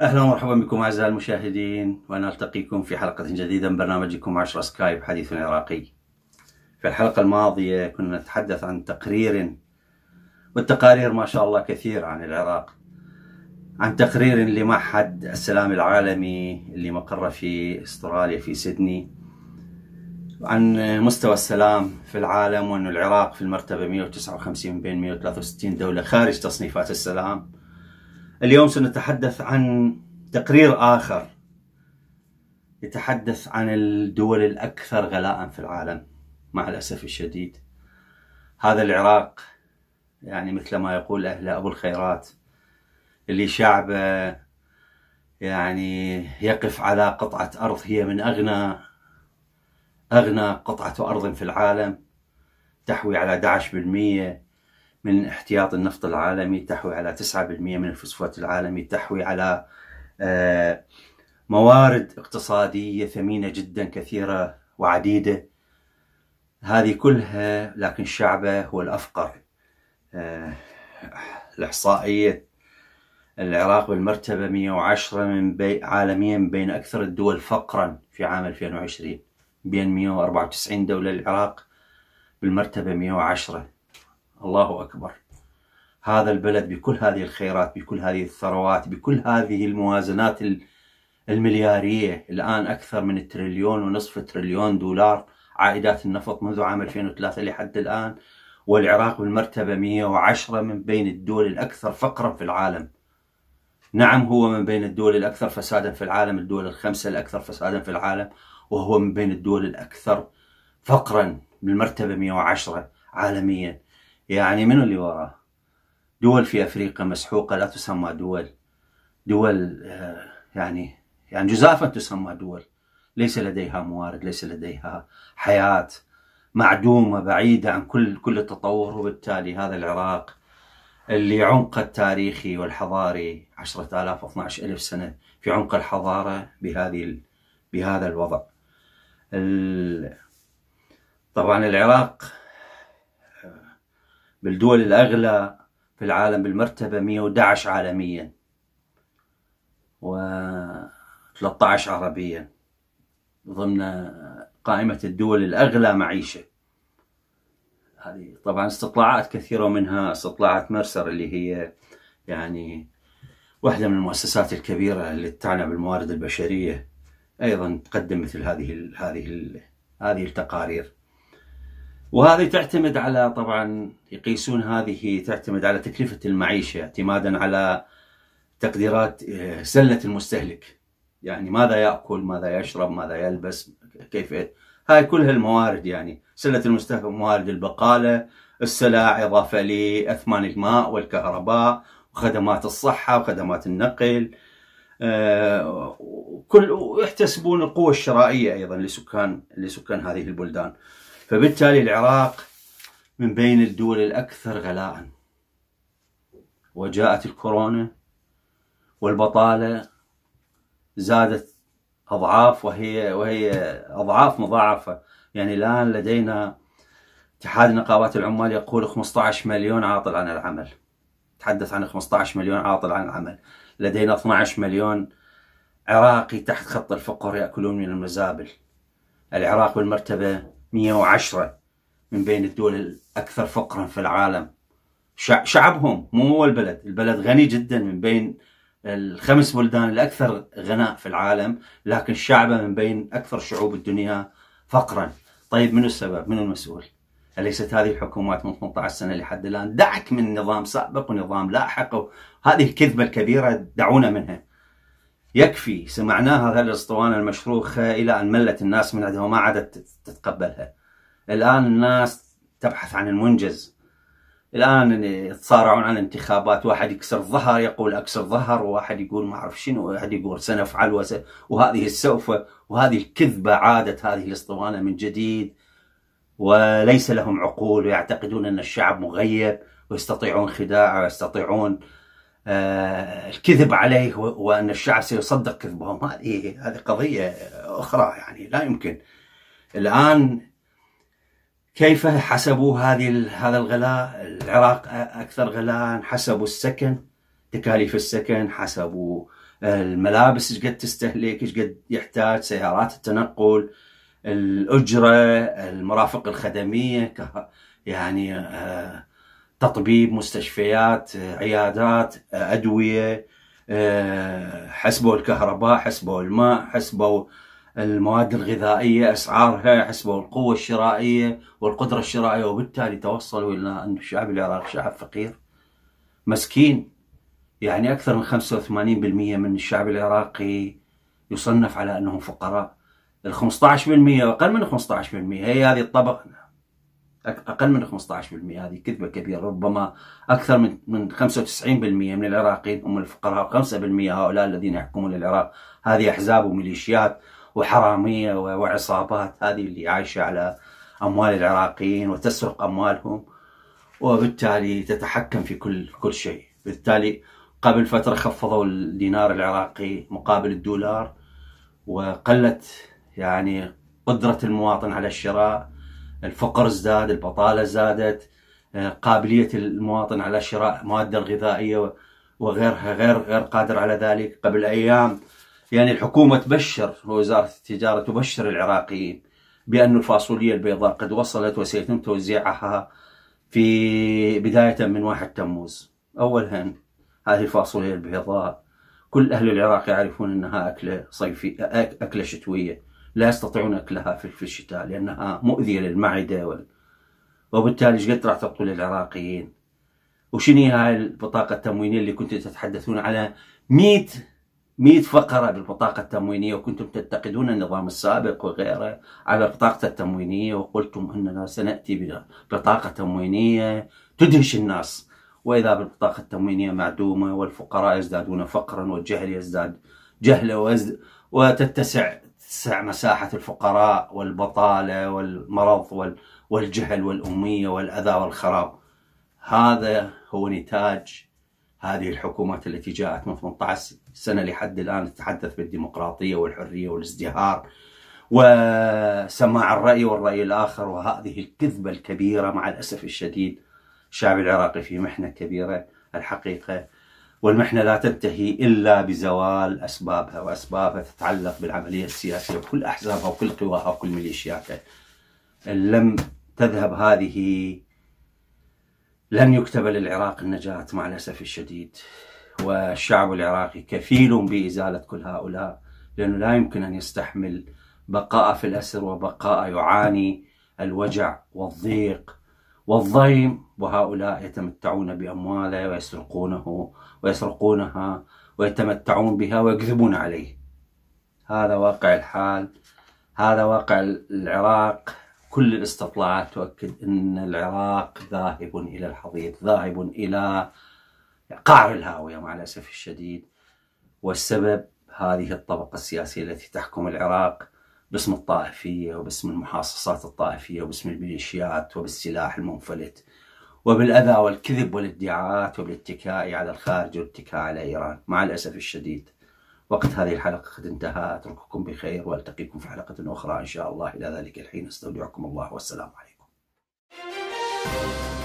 اهلا ومرحبا بكم اعزائي المشاهدين وانا التقيكم في حلقه جديده من برنامجكم 10 سكايب حديث عراقي. في الحلقه الماضيه كنا نتحدث عن تقرير والتقارير ما شاء الله كثير عن العراق. عن تقرير لمعهد السلام العالمي اللي مقره في استراليا في سيدني. عن مستوى السلام في العالم وأن العراق في المرتبه 159 بين 163 دوله خارج تصنيفات السلام. اليوم سنتحدث عن تقرير آخر يتحدث عن الدول الأكثر غلاء في العالم مع الأسف الشديد هذا العراق يعني مثل ما يقول أهله أبو الخيرات اللي شعبه يعني يقف على قطعة أرض هي من أغنى أغنى قطعة أرض في العالم تحوي على 11% من احتياط النفط العالمي تحوي على 9% من الفوسفات العالمي تحوي على آه، موارد اقتصادية ثمينة جدا كثيرة وعديدة هذه كلها لكن شعبه هو الأفقر آه، الإحصائية العراق بالمرتبة 110 من بي عالميا بين أكثر الدول فقرا في عام 2020 بين 194 دولة العراق بالمرتبة 110 الله أكبر هذا البلد بكل هذه الخيرات بكل هذه الثروات بكل هذه الموازنات المليارية الآن أكثر من تريليون ونصف تريليون دولار عائدات النفط منذ عام 2003 لحد الآن والعراق بالمرتبة 110 من بين الدول الأكثر فقرا في العالم نعم هو من بين الدول الأكثر فسادا في العالم الدول الخمسة الأكثر فسادا في العالم وهو من بين الدول الأكثر فقرا بالمرتبة 110 عالميا يعني منو اللي وراه دول في افريقيا مسحوقه لا تسمى دول دول آه، يعني يعني جزافا تسمى دول ليس لديها موارد ليس لديها حياه معدومه بعيده عن كل كل التطور وبالتالي هذا العراق اللي عمقه التاريخي والحضاري 10000 12000 سنه في عمق الحضاره بهذه بهذا الوضع طبعا العراق بالدول الأغلى في العالم بالمرتبة 111 عالميا و 13 عربيا ضمن قائمة الدول الأغلى معيشة هذه طبعا استطلاعات كثيرة منها استطلاعات مرسر اللي هي يعني واحدة من المؤسسات الكبيرة اللي تعنى بالموارد البشرية أيضا تقدم مثل هذه الـ هذه الـ هذه التقارير وهذه تعتمد على طبعا يقيسون هذه تعتمد على تكلفة المعيشة اعتمادا على تقديرات آه، سلة المستهلك يعني ماذا يأكل ماذا يشرب ماذا يلبس كيف إيه. هاي كلها الموارد يعني سلة المستهلك موارد البقالة السلع إضافة لأثمان الماء والكهرباء وخدمات الصحة وخدمات النقل آه، كل ويحتسبون القوة الشرائية أيضا لسكان لسكان هذه البلدان فبالتالي العراق من بين الدول الأكثر غلاء وجاءت الكورونا والبطالة زادت أضعاف وهي وهي أضعاف مضاعفة يعني الآن لدينا اتحاد نقابات العمال يقول 15 مليون عاطل عن العمل تحدث عن 15 مليون عاطل عن العمل لدينا 12 مليون عراقي تحت خط الفقر يأكلون من المزابل العراق بالمرتبة 110 من بين الدول الأكثر فقرا في العالم شعبهم مو هو البلد البلد غني جدا من بين الخمس بلدان الأكثر غناء في العالم لكن شعبه من بين أكثر شعوب الدنيا فقرا طيب من السبب من المسؤول أليست هذه الحكومات من 18 سنة لحد الآن دعك من نظام سابق ونظام لاحق هذه الكذبة الكبيرة دعونا منها يكفي سمعناها الاسطوانة المشروخة إلى أن ملت الناس من عندها وما عادت تتقبلها الآن الناس تبحث عن المنجز الآن يتصارعون عن الانتخابات واحد يكسر ظهر يقول أكسر ظهر وواحد يقول ما أعرف شنو واحد يقول سنفعل وس... وهذه السوفة وهذه الكذبة عادت هذه الاسطوانة من جديد وليس لهم عقول ويعتقدون أن الشعب مغيب ويستطيعون خداعه ويستطيعون الكذب عليه وان الشعب سيصدق كذبهم هذه هذه قضيه اخرى يعني لا يمكن الان كيف حسبوا هذه هذا الغلاء العراق اكثر غلاء حسبوا السكن تكاليف السكن حسبوا الملابس ايش قد تستهلك ايش قد يحتاج سيارات التنقل الاجره المرافق الخدميه يعني آه تطبيب مستشفيات عيادات ادويه حسبوا الكهرباء حسبوا الماء حسبوا المواد الغذائيه اسعارها حسبوا القوه الشرائيه والقدره الشرائيه وبالتالي توصلوا الى ان الشعب العراقي شعب فقير مسكين يعني اكثر من 85% من الشعب العراقي يصنف على انهم فقراء ال 15% واقل من 15% هي هذه الطبقه اقل من 15% هذه كذبه كبيره ربما اكثر من من 95% من العراقيين هم الفقراء و5% هؤلاء الذين يحكمون العراق هذه احزاب وميليشيات وحراميه وعصابات هذه اللي عايشه على اموال العراقيين وتسرق اموالهم وبالتالي تتحكم في كل كل شيء بالتالي قبل فتره خفضوا الدينار العراقي مقابل الدولار وقلت يعني قدره المواطن على الشراء الفقر ازداد البطالة زادت آه، قابلية المواطن على شراء مادة الغذائية وغيرها غير غير قادر على ذلك قبل أيام يعني الحكومة تبشر وزارة التجارة تبشر العراقيين بأن الفاصوليا البيضاء قد وصلت وسيتم توزيعها في بداية من 1 تموز أولا هذه الفاصوليا البيضاء كل أهل العراق يعرفون أنها أكلة صيفية أكلة شتوية لا يستطيعون أكلها في الشتاء لأنها مؤذية للمعدة وال... وبالتالي ايش قد راح تقول للعراقيين؟ وشنو هاي البطاقة التموينية اللي كنتم تتحدثون على 100 100 فقرة بالبطاقة التموينية وكنتم تنتقدون النظام السابق وغيره على البطاقة التموينية وقلتم أننا سنأتي ببطاقة تموينية تدهش الناس وإذا بالبطاقة التموينية معدومة والفقراء يزدادون فقرا والجهل يزداد جهلا وتتسع تسع مساحة الفقراء والبطالة والمرض والجهل والأمية والأذى والخراب هذا هو نتاج هذه الحكومات التي جاءت من 18 سنة لحد الآن تتحدث بالديمقراطية والحرية والازدهار وسماع الرأي والرأي الآخر وهذه الكذبة الكبيرة مع الأسف الشديد الشعب العراقي في محنة كبيرة الحقيقة والمحنة لا تنتهي إلا بزوال أسبابها وأسبابها تتعلق بالعملية السياسية وكل أحزابها وكل قواها وكل ميليشياتها إن لم تذهب هذه لن يكتب للعراق النجاة مع الأسف الشديد والشعب العراقي كفيل بإزالة كل هؤلاء لأنه لا يمكن أن يستحمل بقاء في الأسر وبقاء يعاني الوجع والضيق والضيم وهؤلاء يتمتعون بأمواله ويسرقونه ويسرقونها ويتمتعون بها ويكذبون عليه هذا واقع الحال هذا واقع العراق كل الاستطلاعات تؤكد أن العراق ذاهب إلى الحضيض ذاهب إلى قعر الهاوية مع الأسف الشديد والسبب هذه الطبقة السياسية التي تحكم العراق باسم الطائفية وباسم المحاصصات الطائفية وباسم الميليشيات وبالسلاح المنفلت وبالأذى والكذب والادعاءات وبالاتكاء على الخارج والاتكاء على إيران مع الأسف الشديد وقت هذه الحلقة قد انتهى أترككم بخير وألتقيكم في حلقة أخرى إن شاء الله إلى ذلك الحين استودعكم الله والسلام عليكم